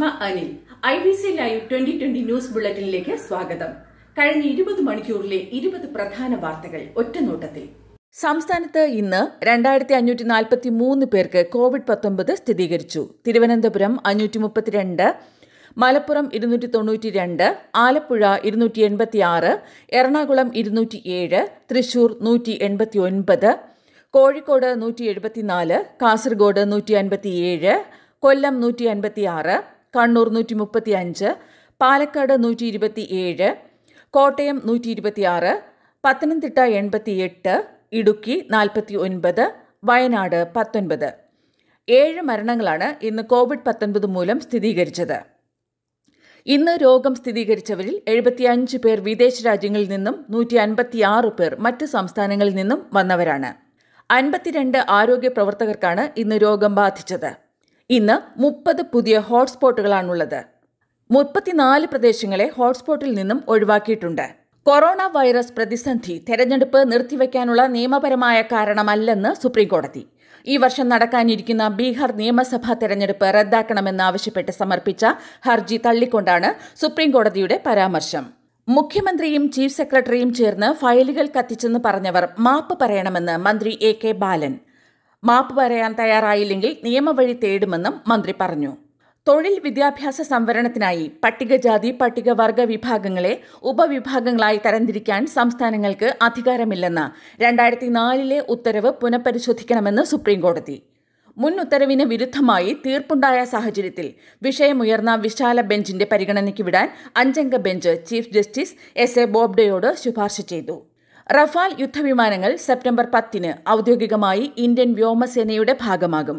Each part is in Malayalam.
Sushma Anil I B C live twenty twenty news ബുള്ളറ്റിനിലേക്ക് സ്വാഗതം കഴിഞ്ഞ ഇരുപത് മണിക്കൂറിലെ ഇരുപത് പ്രധാന വാർത്തകൾ ഒറ്റനോട്ടത്തിൽ സംസ്ഥാനത്ത് ഇന്ന് രണ്ടായിരത്തി അഞ്ഞൂറ്റി നാൽപ്പത്തി മൂന്ന് പേർക്ക് കോവിഡ് പത്തൊമ്പത് സ്ഥിരീകരിച്ചു തിരുവനന്തപുരം അഞ്ഞൂറ്റി മുപ്പത്തിരണ്ട് മലപ്പുറം ഇരുന്നൂറ്റി തൊണ്ണൂറ്റി രണ്ട് ആലപ്പുഴ ഇരുന്നൂറ്റി എൺപത്തി ആറ് എറണാകുളം ഇരുന്നൂറ്റി ഏഴ് തൃശൂർ നൂറ്റി എൺപത്തി ഒൻപത് കോഴിക്കോട് നൂറ്റി എഴുപത്തിനാല് കാസർഗോഡ് നൂറ്റി അൻപത്തി ഏഴ് കൊല്ലം നൂറ്റി അൻപത്തി ആറ് കണ്ണൂർ നൂറ്റി മുപ്പത്തി അഞ്ച് പാലക്കാട് നൂറ്റി ഇരുപത്തി ഏഴ് കോട്ടയം നൂറ്റി ഇരുപത്തി ആറ് പത്തനംതിട്ട എൺപത്തി എട്ട് ഇടുക്കി നാൽപ്പത്തി ഒൻപത് വയനാട് പത്തൊൻപത് ഏഴ് മരണങ്ങളാണ് ഇന്ന് കോവിഡ് പത്തൊൻപത് മൂലം സ്ഥിരീകരിച്ചത് ഇന്ന് രോഗം സ്ഥിരീകരിച്ചവരിൽ എഴുപത്തിയഞ്ച് പേർ വിദേശ രാജ്യങ്ങളിൽ നിന്നും നൂറ്റി അൻപത്തിയാറ് പേർ മറ്റ് സംസ്ഥാനങ്ങളിൽ നിന്നും വന്നവരാണ് അൻപത്തിരണ്ട് ആരോഗ്യ പ്രവർത്തകർക്കാണ് ഇന്ന് രോഗം ബാധിച്ചത് ഇന്ന് മുപ്പത് പുതിയ ഹോട്ട്സ്പോട്ടുകളാണുള്ളത് മുപ്പത്തിനാല് പ്രദേശങ്ങളെ ഹോട്ട്സ്പോട്ടിൽ നിന്നും ഒഴിവാക്കിയിട്ടുണ്ട് കൊറോണ വൈറസ് പ്രതിസന്ധി തെരഞ്ഞെടുപ്പ് നിർത്തിവെക്കാനുള്ള നിയമപരമായ കാരണമല്ലെന്ന് സുപ്രീംകോടതി ഈ വർഷം നടക്കാനിരിക്കുന്ന ബീഹാർ നിയമസഭാ തെരഞ്ഞെടുപ്പ് റദ്ദാക്കണമെന്നാവശ്യപ്പെട്ട് സമർപ്പിച്ച ഹർജി തള്ളിക്കൊണ്ടാണ് സുപ്രീംകോടതിയുടെ പരാമർശം മുഖ്യമന്ത്രിയും ചീഫ് സെക്രട്ടറിയും ചേർന്ന് ഫയലുകൾ കത്തിച്ചെന്ന് പറഞ്ഞവർ മാപ്പ് പറയണമെന്ന് മന്ത്രി എ കെ ബാലൻ മാപ്പ് പറയാൻ തയ്യാറായില്ലെങ്കിൽ നിയമവഴി തേടുമെന്നും മന്ത്രി പറഞ്ഞു തൊഴിൽ വിദ്യാഭ്യാസ സംവരണത്തിനായി പട്ടികജാതി പട്ടികവർഗ വിഭാഗങ്ങളെ ഉപവിഭാഗങ്ങളായി തരംതിരിക്കാൻ സംസ്ഥാനങ്ങൾക്ക് അധികാരമില്ലെന്ന് രണ്ടായിരത്തി നാലിലെ ഉത്തരവ് പുനഃപരിശോധിക്കണമെന്ന് സുപ്രീംകോടതി മുൻ ഉത്തരവിന് വിരുദ്ധമായി തീർപ്പുണ്ടായ സാഹചര്യത്തിൽ വിഷയമുയർന്ന വിശാല ബെഞ്ചിന്റെ പരിഗണനയ്ക്ക് വിടാൻ അഞ്ചംഗ bench chief justice S A ബോബ്ഡെയോട് ശുപാർശ ചെയ്തു റഫാൽ യുദ്ധവിമാനങ്ങൾ സെപ്റ്റംബർ പത്തിന് ഔദ്യോഗികമായി ഇന്ത്യൻ വ്യോമസേനയുടെ ഭാഗമാകും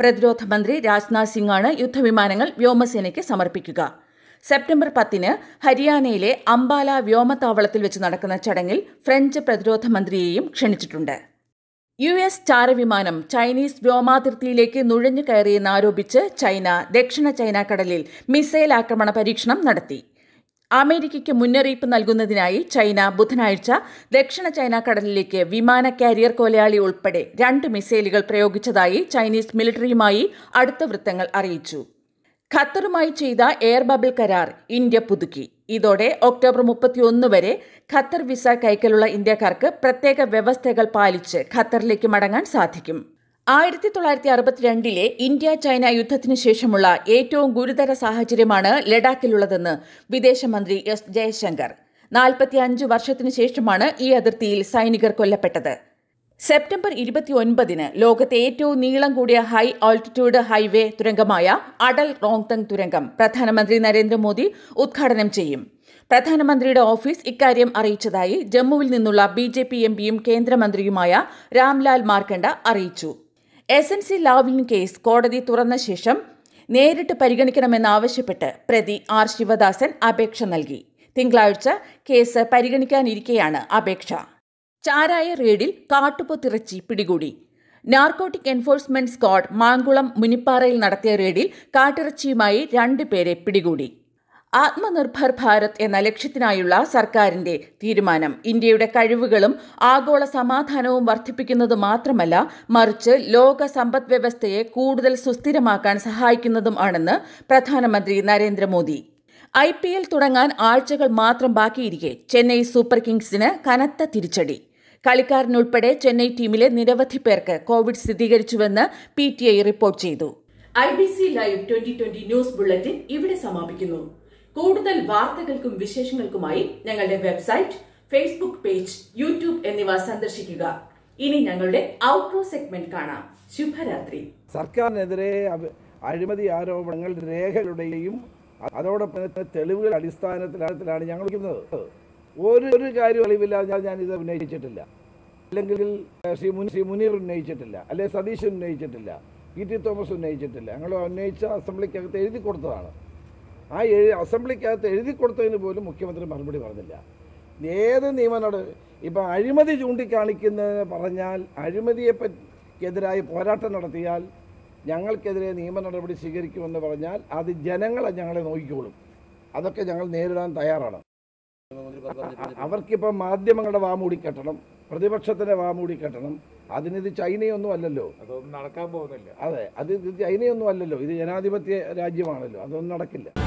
പ്രതിരോധ മന്ത്രി രാജ്നാഥ് സിംഗാണ് യുദ്ധവിമാനങ്ങൾ വ്യോമസേനയ്ക്ക് സമർപ്പിക്കുക സെപ്റ്റംബർ പത്തിന് ഹരിയാനയിലെ അംബാല വ്യോമത്താവളത്തിൽ വെച്ച് നടക്കുന്ന ചടങ്ങിൽ ഫ്രഞ്ച് പ്രതിരോധ മന്ത്രിയെയും ക്ഷണിച്ചിട്ടുണ്ട് യു എസ് ചാരവിമാനം ചൈനീസ് വ്യോമാതിർത്തിയിലേക്ക് നുഴഞ്ഞു കയറിയെന്നാരോപിച്ച് ചൈന ദക്ഷിണ ചൈന കടലിൽ മിസൈൽ ആക്രമണ പരീക്ഷണം നടത്തി അമേരിക്കയ്ക്ക് മുന്നറിയിപ്പ് നൽകുന്നതിനായി ചൈന ബുധനാഴ്ച ദക്ഷിണ ചൈന കടലിലേക്ക് വിമാന കാരിയർ കൊലയാളി ഉൾപ്പെടെ രണ്ട് മിസൈലുകൾ പ്രയോഗിച്ചതായി ചൈനീസ് മിലിറ്ററിയുമായി അടുത്ത വൃത്തങ്ങൾ അറിയിച്ചു ഖത്തറുമായി ചെയ്ത എയർ ബബിൾ കരാർ ഇന്ത്യ പുതുക്കി ഇതോടെ ഒക്ടോബർ മുപ്പത്തിയൊന്ന് വരെ ഖത്തർ വിസ കൈക്കലുള്ള ഇന്ത്യക്കാർക്ക് പ്രത്യേക വ്യവസ്ഥകൾ പാലിച്ച് ഖത്തറിലേക്ക് മടങ്ങാൻ സാധിക്കും ആയിരത്തി തൊള്ളായിരത്തി അറുപത്തിരണ്ടിലെ ഇന്ത്യ ചൈന യുദ്ധത്തിനു ശേഷമുള്ള ഏറ്റവും ഗുരുതര സാഹചര്യമാണ് ലഡാക്കിലുള്ളതെന്ന് വിദേശമന്ത്രി എസ് ജയശങ്കർ നാൽപ്പത്തിയഞ്ച് വർഷത്തിനു ശേഷമാണ് ഈ അതിർത്തിയിൽ സൈനികർ കൊല്ലപ്പെട്ടത് സെപ്റ്റംബർ ഇരുപത്തിയൊൻപതിന് ലോകത്തെ ഏറ്റവും നീളം കൂടിയ ഹൈ ആൾട്ടിറ്റ്യൂഡ് ഹൈവേ തുരങ്കമായ അടൽ റോങ്തങ് തുരങ്കം പ്രധാനമന്ത്രി നരേന്ദ്രമോദി ഉദ്ഘാടനം ചെയ്യും പ്രധാനമന്ത്രിയുടെ ഓഫീസ് ഇക്കാര്യം അറിയിച്ചതായി ജമ്മുവിൽ നിന്നുള്ള ബി ജെ പി എം പിയും കേന്ദ്രമന്ത്രിയുമായ രാംലാൽ മാർക്കണ്ട അറിയിച്ചു S N C Lavalin case കോടതി തുറന്ന ശേഷം നേരിട്ട് പരിഗണിക്കണമെന്നാവശ്യപ്പെട്ട് പ്രതി ആർ ശിവദാസൻ അപേക്ഷ നൽകി തിങ്കളാഴ്ച കേസ് പരിഗണിക്കാനിരിക്കെയാണ് അപേക്ഷ ചാരായ റെയ്ഡിൽ കാട്ടുപൊത്തിറച്ചി പിടികൂടി നാർക്കോട്ടിക് എൻഫോഴ്സ്മെന്റ് സ്ക്വാഡ് മാങ്കുളം മുനിപ്പാറയിൽ നടത്തിയ റെയ്ഡിൽ കാട്ടിറച്ചിയുമായി രണ്ടുപേരെ പിടികൂടി ആത്മനിർഭർ ഭാരത് എന്ന ലക്ഷ്യത്തിനായുള്ള സർക്കാരിന്റെ തീരുമാനം ഇന്ത്യയുടെ കഴിവുകളും ആഗോള സമാധാനവും വർദ്ധിപ്പിക്കുന്നത് മാത്രമല്ല മറിച്ച് ലോക സമ്പദ് വ്യവസ്ഥയെ കൂടുതൽ സുസ്ഥിരമാക്കാൻ സഹായിക്കുന്നതും ആണെന്ന് പ്രധാനമന്ത്രി നരേന്ദ്രമോദി ഐ പി എൽ തുടങ്ങാൻ ആഴ്ചകൾ മാത്രം ബാക്കിയിരിക്കെ ചെന്നൈ സൂപ്പർ കിങ്സിന് കനത്ത തിരിച്ചടി കളിക്കാരനുൾപ്പെടെ ചെന്നൈ ടീമിലെ നിരവധി പേർക്ക് കോവിഡ് സ്ഥിരീകരിച്ചുവെന്ന് പി ടി ഐ റിപ്പോർട്ട് ചെയ്തു I B C live twenty twenty news bulletin ഇവിടെ സമാപിക്കുന്നു കൂടുതൽ വാർത്തകൾക്കും വിശേഷങ്ങൾക്കുമായി ഞങ്ങളുടെ വെബ്സൈറ്റ് ഫേസ്ബുക്ക് പേജ് യൂട്യൂബ് എന്നിവ സന്ദർശിക്കുക ഇനി ഞങ്ങളുടെ ഔട്ട്ഡോർ സെഗ്മെന്റ് കാണാം ശുഭരാത്രി സർക്കാരിനെതിരെ അഴിമതി ആരോപണങ്ങൾ രേഖകളുടെയും അതോടൊപ്പം തെളിവുകൾ അടിസ്ഥാനത്തിലാണ് ഞങ്ങൾ ഒരു ഒരു കാര്യം അറിവില്ലാതെ ഞാൻ ഇത് ഉന്നയിച്ചിട്ടില്ല അല്ലെങ്കിൽ ശ്രീ മുനി ശ്രീ മുനീർ ഉന്നയിച്ചിട്ടില്ല അല്ലെ സതീശ് ഉന്നയിച്ചിട്ടില്ല ഇ ടി തോമസ് ഉന്നയിച്ചിട്ടില്ല ഞങ്ങൾ ഉന്നയിച്ച അസംബ്ലിക്കകത്ത് എഴുതി കൊടുത്തതാണ് ആ എഴു അസംബ്ലിക്കകത്ത് എഴുതി കൊടുത്തതിന് പോലും മുഖ്യമന്ത്രി മറുപടി പറഞ്ഞില്ല ഏത് നിയമനോട് ഇപ്പം അഴിമതി ചൂണ്ടിക്കാണിക്കുന്നതിന് പറഞ്ഞാൽ പറ്റിക്കെതിരായി പോരാട്ടം നടത്തിയാൽ ഞങ്ങൾക്കെതിരെ നിയമ നടപടി സ്വീകരിക്കുമെന്ന് പറഞ്ഞാൽ അത് ജനങ്ങളെ ഞങ്ങളെ നോക്കിക്കോളും അതൊക്കെ ഞങ്ങൾ നേരിടാൻ തയ്യാറാണ് അവർക്കിപ്പം മാധ്യമങ്ങളുടെ വാമൂടി കെട്ടണം പ്രതിപക്ഷത്തിൻ്റെ വാമൂടി കെട്ടണം അതിനിത് ചൈനയൊന്നും അല്ലല്ലോ അതൊന്നും നടക്കാൻ പോകുന്നില്ല അതെ അത് ചൈനയൊന്നും അല്ലല്ലോ ഇത് ജനാധിപത്യ രാജ്യമാണല്ലോ അതൊന്നും നടക്കില്ല